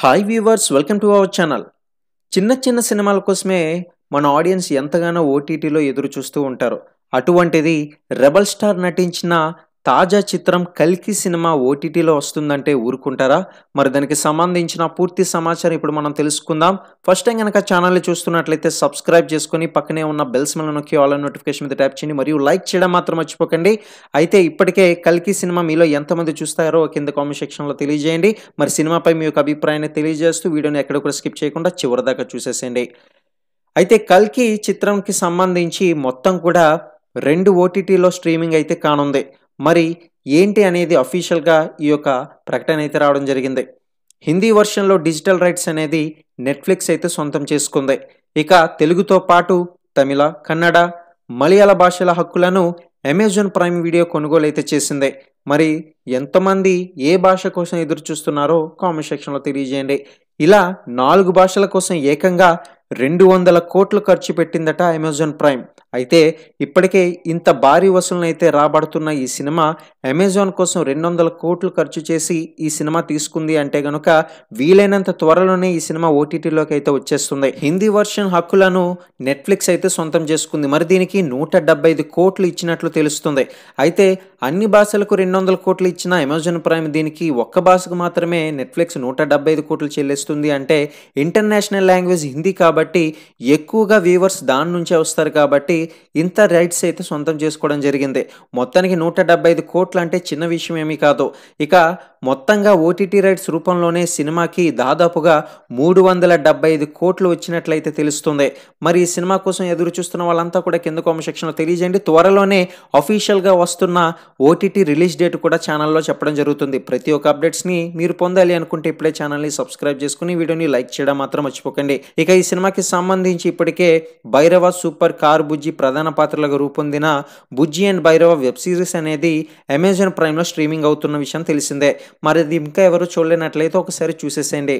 hi viewers welcome to our channel చిన్న చిన్న సినిమాల కోసమే మన ఆడియన్స్ ఎంతగానో ఓటీటీలో ఎదురు చూస్తూ ఉంటారు అటువంటిది రెబల్ స్టార్ నటించిన తాజా చిత్రం కల్కి సినిమా ఓటీటీలో వస్తుందంటే ఊరుకుంటారా మరి దానికి సంబంధించిన పూర్తి సమాచారం ఇప్పుడు మనం తెలుసుకుందాం ఫస్ట్ టైం కనుక ఛానల్ని చూస్తున్నట్లయితే సబ్స్క్రైబ్ చేసుకుని పక్కనే ఉన్న బెల్స్ మీద నొక్కి ఆల్ నోటిఫికేషన్ మీద ట్యాప్ చేయండి మరియు లైక్ చేయడం మాత్రం మర్చిపోకండి అయితే ఇప్పటికే కల్కి సినిమా మీలో ఎంతమంది చూస్తారో కింద కామెంట్ సెక్షన్లో తెలియజేయండి మరి సినిమాపై మీ యొక్క అభిప్రాయాన్ని తెలియజేస్తూ వీడియోని ఎక్కడ కూడా స్కిప్ చేయకుండా చివరిదాకా చూసేసేయండి అయితే కల్కి చిత్రంకి సంబంధించి మొత్తం కూడా రెండు ఓటీటీలో స్ట్రీమింగ్ అయితే కానుంది మరి ఏంటి అనేది అఫీషియల్గా ఈ యొక్క ప్రకటన అయితే రావడం జరిగింది హిందీ వర్షన్లో డిజిటల్ రైట్స్ అనేది నెట్ఫ్లిక్స్ అయితే సొంతం చేసుకుంది ఇక తెలుగుతో పాటు తమిళ కన్నడ మలయాళ భాషల హక్కులను అమెజాన్ ప్రైమ్ వీడియో కొనుగోలు అయితే చేసింది మరి ఎంతమంది ఏ భాష కోసం ఎదురు చూస్తున్నారో కామెంట్ సెక్షన్లో తెలియజేయండి ఇలా నాలుగు భాషల కోసం ఏకంగా రెండు వందల కోట్లు ఖర్చు పెట్టిందట అమెజాన్ ప్రైమ్ అయితే ఇప్పటికే ఇంత భారీ వసూలనైతే రాబడుతున్న ఈ సినిమా అమెజాన్ కోసం రెండు వందల కోట్లు ఖర్చు చేసి ఈ సినిమా తీసుకుంది అంటే గనుక వీలైనంత త్వరలోనే ఈ సినిమా ఓటీటీలోకి అయితే వచ్చేస్తుంది హిందీ వర్షన్ హక్కులను నెట్ఫ్లిక్స్ అయితే సొంతం చేసుకుంది మరి దీనికి నూట డెబ్బై ఐదు కోట్లు ఇచ్చినట్లు తెలుస్తుంది అయితే అన్ని భాషలకు రెండు వందల కోట్లు ఇచ్చిన అమెజాన్ ప్రైమ్ దీనికి ఒక్క భాషకు మాత్రమే నెట్ఫ్లిక్స్ నూట డెబ్బై ఐదు కోట్లు చెల్లిస్తుంది అంటే ఇంటర్నేషనల్ లాంగ్వేజ్ హిందీ కాబట్టి కాబట్టి ఎక్కువగా వ్యూవర్స్ దాని నుంచే వస్తారు కాబట్టి ఇంత రైట్స్ అయితే సొంతం చేసుకోవడం జరిగింది మొత్తానికి నూట డెబ్బై ఐదు కోట్లు అంటే చిన్న విషయం ఏమీ కాదు ఇక మొత్తంగా ఓటీటీ రైట్స్ రూపంలోనే సినిమాకి దాదాపుగా మూడు వందల డెబ్బై ఐదు కోట్లు వచ్చినట్లయితే తెలుస్తుంది మరి ఈ సినిమా కోసం ఎదురు చూస్తున్న వాళ్ళంతా కూడా కింద కామెంట్ సెక్షన్లో తెలియజేయండి త్వరలోనే అఫీషియల్గా వస్తున్న ఓటీటీ రిలీజ్ డేట్ కూడా ఛానల్లో చెప్పడం జరుగుతుంది ప్రతి ఒక్క అప్డేట్స్ని మీరు పొందాలి అనుకుంటే ఇప్పుడే ఛానల్ని సబ్స్క్రైబ్ చేసుకుని వీడియోని లైక్ చేయడం మాత్రం మర్చిపోకండి ఇక ఈ సినిమాకి సంబంధించి ఇప్పటికే భైరవ సూపర్ కార్ బుజ్జి ప్రధాన పాత్రలుగా రూపొందిన Bujji and Bhairava web series అనేది అమెజాన్ ప్రైమ్లో స్ట్రీమింగ్ అవుతున్న విషయం తెలిసిందే మరి ఇంకా ఎవరు చూడలేనట్లయితే ఒకసారి చూసేసేయండి